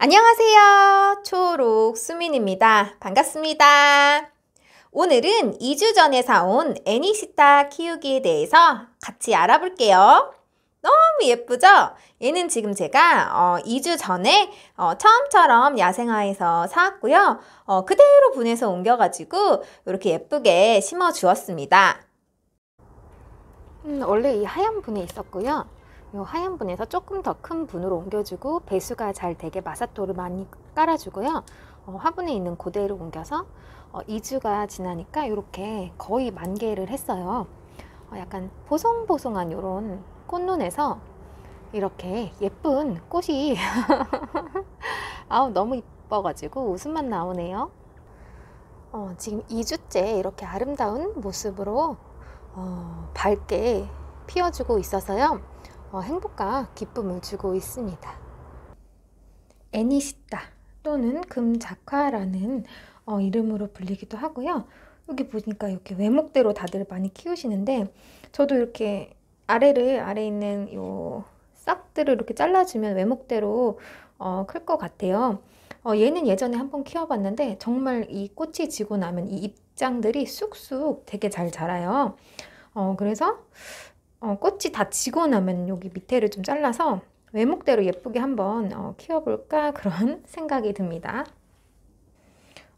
안녕하세요. 초록 수민입니다. 반갑습니다. 오늘은 2주 전에 사온 애니시타 키우기에 대해서 같이 알아볼게요. 너무 예쁘죠? 얘는 지금 제가 어, 2주 전에 어, 처음처럼 야생화에서 사왔고요. 어, 그대로 분해서 옮겨가지고 이렇게 예쁘게 심어주었습니다. 음, 원래 이 하얀 분에 있었고요. 이 하얀 분에서 조금 더 큰 분으로 옮겨주고 배수가 잘 되게 마사토를 많이 깔아주고요. 어, 화분에 있는 고대로 옮겨서 어, 2주가 지나니까 이렇게 거의 만개를 했어요. 어, 약간 보송보송한 요런 꽃눈에서 이렇게 예쁜 꽃이 아우 너무 이뻐가지고 웃음만 나오네요. 어, 지금 2주째 이렇게 아름다운 모습으로 어, 밝게 피어주고 있어서요. 어, 행복과 기쁨을 주고 있습니다. 애니시타 또는 금작화라는 어, 이름으로 불리기도 하고요. 여기 보니까 이렇게 외목대로 다들 많이 키우시는데 저도 이렇게 아래를 아래 있는 요 싹들을 이렇게 잘라주면 외목대로 어, 클것 같아요. 어, 얘는 예전에 한번 키워봤는데 정말 이 꽃이 지고 나면 이 입장들이 쑥쑥 되게 잘 자라요. 어, 그래서 어, 꽃이 다 지고 나면 여기 밑에를 좀 잘라서 외목대로 예쁘게 한번 어, 키워볼까 그런 생각이 듭니다.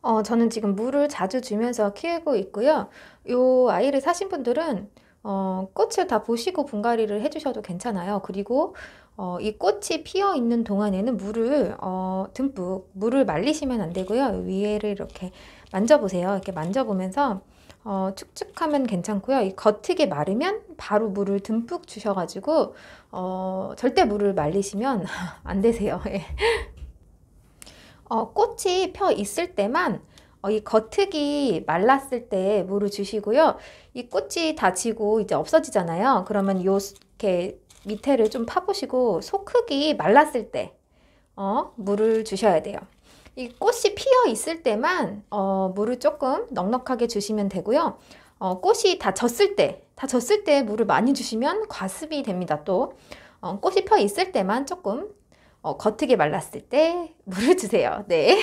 어, 저는 지금 물을 자주 주면서 키우고 있고요. 요 아이를 사신 분들은 어, 꽃을 다 보시고 분갈이를 해주셔도 괜찮아요. 그리고 어, 이 꽃이 피어 있는 동안에는 물을 어, 듬뿍 물을 말리시면 안 되고요. 위에를 이렇게 만져보세요. 이렇게 만져보면서 어, 축축하면 괜찮고요. 이 겉흙이 마르면 바로 물을 듬뿍 주셔가지고 어, 절대 물을 말리시면 안 되세요. 예. 어, 꽃이 펴 있을 때만 어, 이 겉흙이 말랐을 때 물을 주시고요. 이 꽃이 다지고 이제 없어지잖아요. 그러면 요렇게 밑에를 좀 파보시고 속흙이 말랐을 때 어, 물을 주셔야 돼요. 이 꽃이 피어 있을 때만 어, 물을 조금 넉넉하게 주시면 되고요. 어, 꽃이 다 졌을 때, 다 졌을 때 물을 많이 주시면 과습이 됩니다. 또 어, 꽃이 펴 있을 때만 조금 어, 겉으게 말랐을 때 물을 주세요. 네.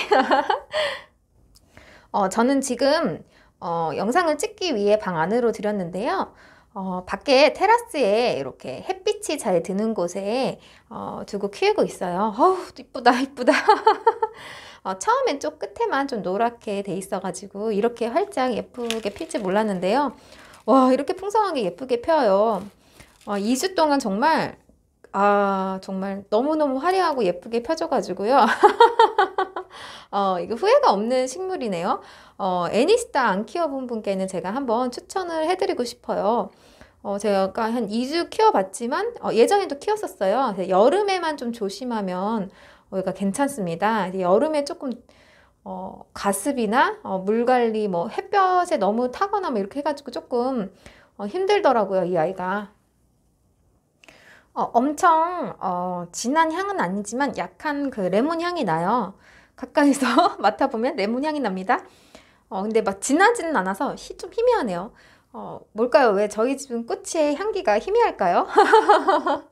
어, 저는 지금 어, 영상을 찍기 위해 방 안으로 들였는데요. 어, 밖에 테라스에 이렇게 햇빛이 잘 드는 곳에 어, 두고 키우고 있어요. 어우, 이쁘다, 이쁘다. 어, 처음엔 쪽 끝에만 좀 노랗게 돼 있어가지고 이렇게 활짝 예쁘게 필지 몰랐는데요. 와 이렇게 풍성하게 예쁘게 펴요. 어, 2주 동안 정말 아 정말 너무너무 화려하고 예쁘게 펴져가지고요 어, 이거 후회가 없는 식물이네요. 어, 애니스타 안 키워본 분께는 제가 한번 추천을 해드리고 싶어요. 어, 제가 한 2주 키워봤지만 어, 예전에도 키웠었어요. 여름에만 좀 조심하면 우리가 괜찮습니다. 여름에 조금 어, 가습이나 어, 물 관리, 뭐 햇볕에 너무 타거나 뭐 이렇게 해가지고 조금 어, 힘들더라고요 이 아이가. 어, 엄청 어, 진한 향은 아니지만 약한 그 레몬 향이 나요. 가까이서 맡아보면 레몬 향이 납니다. 어, 근데 막 진하지는 않아서 히, 좀 희미하네요. 어, 뭘까요? 왜 저희 집은 꽃의 향기가 희미할까요?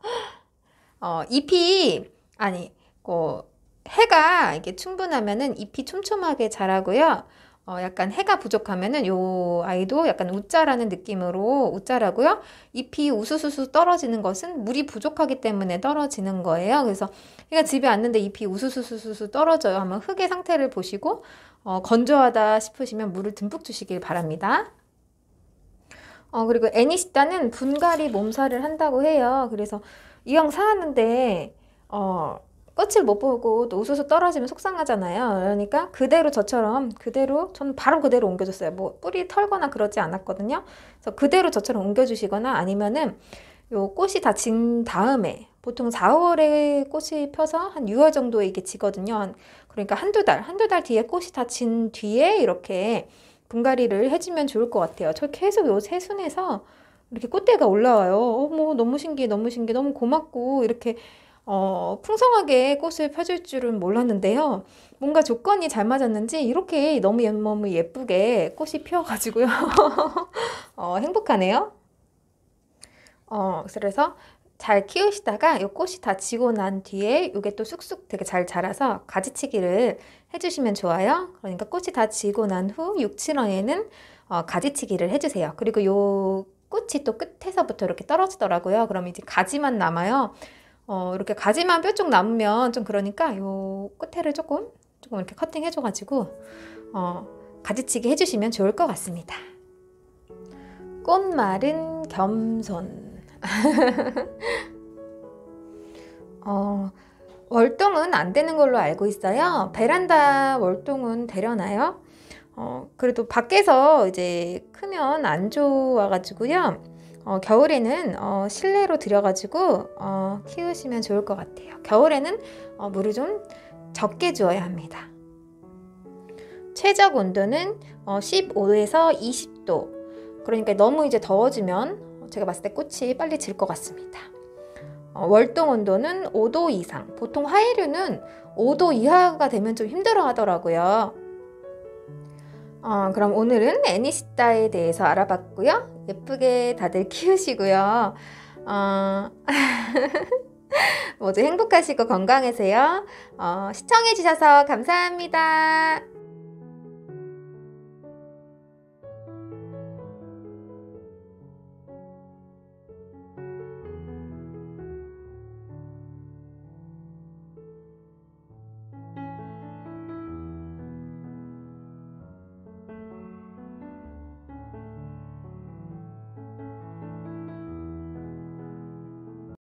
어, 잎이 아니 어, 해가 이게 충분하면은 잎이 촘촘하게 자라고요. 어, 약간 해가 부족하면은 요 아이도 약간 웃자라는 느낌으로 웃자라고요. 잎이 우수수수 떨어지는 것은 물이 부족하기 때문에 떨어지는 거예요. 그래서 얘가 집에 왔는데 잎이 우수수수수 떨어져요. 한번 흙의 상태를 보시고 어, 건조하다 싶으시면 물을 듬뿍 주시길 바랍니다. 어, 그리고 애니시다는 분갈이 몸살을 한다고 해요. 그래서 이왕 사왔는데 어, 꽃을못 보고 또 웃어서 떨어지면 속상하잖아요. 그러니까 그대로 저처럼 그대로 저는 바로 그대로 옮겨줬어요. 뭐 뿌리 털거나 그러지 않았거든요. 그래서 그대로 저처럼 옮겨주시거나 아니면은 요 꽃이 다 진 다음에 보통 4월에 꽃이 펴서 한 6월 정도에 이게 지거든요. 그러니까 한두 달, 한두 달 뒤에 꽃이 다 진 뒤에 이렇게 분갈이를 해주면 좋을 것 같아요. 저 계속 요세순에서 이렇게 꽃대가 올라와요. 어머, 너무 신기해, 너무 신기해, 너무 고맙고, 이렇게 어, 풍성하게 꽃을 펴줄 줄은 몰랐는데요. 뭔가 조건이 잘 맞았는지 이렇게 너무 예, 너무 예쁘게 꽃이 피어가지고요. 어, 행복하네요. 어, 그래서 잘 키우시다가 이 꽃이 다 지고 난 뒤에 이게 또 쑥쑥 되게 잘 자라서 가지치기를 해주시면 좋아요. 그러니까 꽃이 다 지고 난 후 6, 7월에는 어, 가지치기를 해주세요. 그리고 요 꽃이 또 끝에서부터 이렇게 떨어지더라고요. 그럼 이제 가지만 남아요. 어, 이렇게 가지만 뼈쪽 남으면 좀 그러니까 요 끝에를 조금 조금 이렇게 커팅 해줘가지고 어, 가지치기 해주시면 좋을 것 같습니다. 꽃말은 겸손. 어, 월동은 안 되는 걸로 알고 있어요. 베란다 월동은 되려나요? 어, 그래도 밖에서 이제 크면 안 좋아가지고요. 어, 겨울에는 어, 실내로 들여가지고 어, 키우시면 좋을 것 같아요. 겨울에는 어, 물을 좀 적게 주어야 합니다. 최적 온도는 어, 15에서 20도. 그러니까 너무 이제 더워지면 제가 봤을 때 꽃이 빨리 질 것 같습니다. 어, 월동 온도는 5도 이상. 보통 하이류는 5도 이하가 되면 좀 힘들어 하더라고요. 어, 그럼 오늘은 애니시타에 대해서 알아봤고요. 예쁘게 다들 키우시고요. 어... 모두 행복하시고 건강하세요. 어, 시청해주셔서 감사합니다.